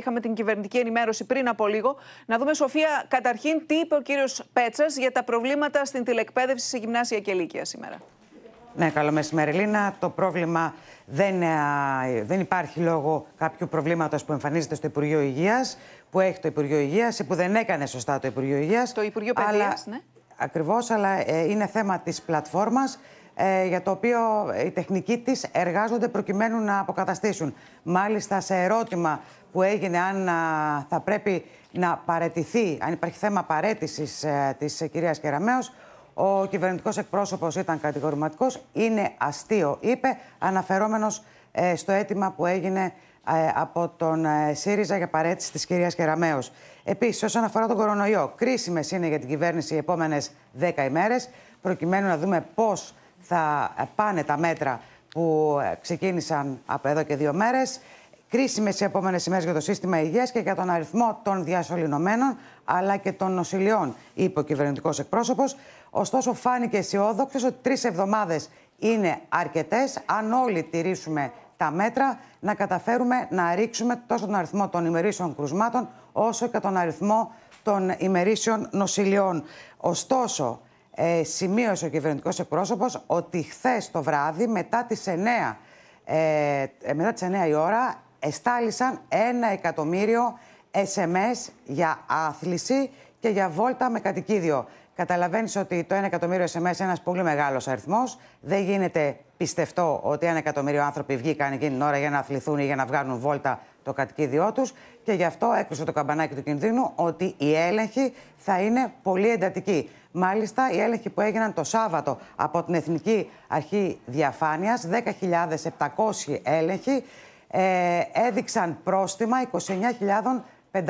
Είχαμε την κυβερνητική ενημέρωση πριν από λίγο. Να δούμε, Σοφία, καταρχήν τι είπε ο κύριος Πέτσας για τα προβλήματα στην τηλεκπαίδευση σε γυμνάσια και ηλίκια σήμερα. Ναι, καλό μεσημέρι, Λίνα. Το πρόβλημα δεν, ε, δεν υπάρχει λόγω κάποιου προβλήματος που εμφανίζεται στο Υπουργείο Υγείας, που έχει το Υπουργείο Υγείας ή που δεν έκανε σωστά το Υπουργείο Υγείας. Το Υπουργείο Παιδείας, ναι. Ακριβώς, αλλά ε, είναι θέμα της πλατφόρμας ε, για το οποίο οι τεχνικοί της εργάζονται προκειμένου να αποκαταστήσουν. Μάλιστα σε ερώτημα που έγινε αν α, θα πρέπει να παρετηθεί, αν υπάρχει θέμα παρέτησης ε, της κυρίας Κεραμέως, ο κυβερνητικός εκπρόσωπος ήταν κατηγορηματικός, είναι αστείο, είπε, αναφερόμενος ε, στο αίτημα που έγινε ε, από τον ΣΥΡΙΖΑ για παρέτηση της κυρίας Κεραμέως. Επίσης, όσον αφορά τον κορονοϊό, κρίσιμες είναι για την κυβέρνηση οι επόμενες δέκα ημέρες, προκειμένου να δούμε πώς θα ε, πάνε τα μέτρα που ε, ξεκίνησαν από εδώ και δύο μέρες. Κρίσιμες οι επόμενες ημέρες για το σύστημα υγείας και για τον αριθμό των διασωληνωμένων αλλά και των νοσηλιών, είπε ο κυβερνητικός εκπρόσωπος. Ωστόσο, φάνηκε αισιόδοξος ότι τρεις εβδομάδες είναι αρκετές, αν όλοι τηρήσουμε τα μέτρα, να καταφέρουμε να ρίξουμε τόσο τον αριθμό των ημερήσεων κρουσμάτων, όσο και τον αριθμό των ημερήσεων νοσηλιών. Ωστόσο, ε, σημείωσε ο κυβερνητικός εκπρόσωπος ότι χθες το βράδυ μετά τις 9, ε, ε, μετά τις 9 η ώρα εστάλησαν ένα εκατομμύριο SMS για άθληση και για βόλτα με κατοικίδιο. Καταλαβαίνεις ότι το 1 εκατομμύριο SMS είναι ένας πολύ μεγάλος αριθμός. Δεν γίνεται πιστευτό ότι ένα εκατομμύριο άνθρωποι βγήκαν εκείνη την ώρα για να αθληθούν ή για να βγάλουν βόλτα το κατοικίδιό τους και γι' αυτό έκλεισε το καμπανάκι του κινδύνου ότι οι έλεγχοι θα είναι πολύ εντατικοί. Μάλιστα, οι έλεγχοι που έγιναν το Σάββατο από την Εθνική Αρχή Διαφάνειας, 10.700 έλεγχοι, ε, έδειξαν πρόστιμα 29.500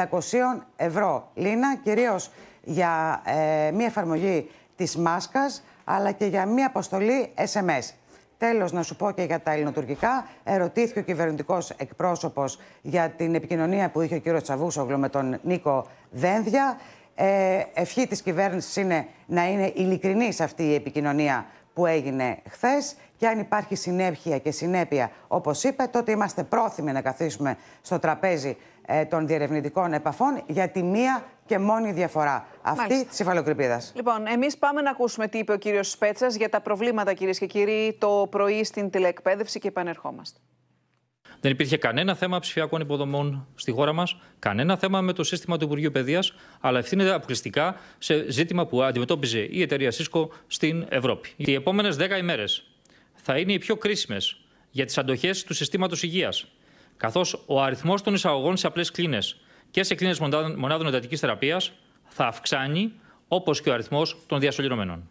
ευρώ. Λίνα, κυρίως για ε, μία εφαρμογή της μάσκας, αλλά και για μία αποστολή SMS. Τέλος, να σου πω και για τα ελληνοτουρκικά. Ερωτήθηκε ο κυβερνητικός εκπρόσωπος για την επικοινωνία που είχε ο κύριος Τσαβούσογλου με τον Νίκο Δένδια. Ε, ευχή της κυβέρνησης είναι να είναι ειλικρινή αυτή η επικοινωνία που έγινε χθες. Και αν υπάρχει συνέπεια και συνέπεια, όπως είπε, τότε είμαστε πρόθυμοι να καθίσουμε στο τραπέζι ε, των διερευνητικών επαφών για τη μία και μόνη διαφορά. Αυτή της υφαλοκρηπίδας. Λοιπόν, εμείς πάμε να ακούσουμε τι είπε ο κύριος Σπέτσας για τα προβλήματα, κυρίες και κύριοι, το πρωί στην τηλεεκπαίδευση και επανερχόμαστε. Δεν υπήρχε κανένα θέμα ψηφιακών υποδομών στη χώρα μας, κανένα θέμα με το σύστημα του Υπουργείου Παιδείας, αλλά ευθύνεται αποκλειστικά σε ζήτημα που αντιμετώπιζε η εταιρεία Cisco στην Ευρώπη. Οι επόμενες 10 ημέρες θα είναι οι πιο κρίσιμες για τις αντοχές του συστήματος υγείας καθώς ο αριθμός των εισαγωγών σε απλές κλίνες και σε κλίνες μονάδων εντατικής θεραπείας θα αυξάνει, όπως και ο αριθμός των διασωληρωμένων.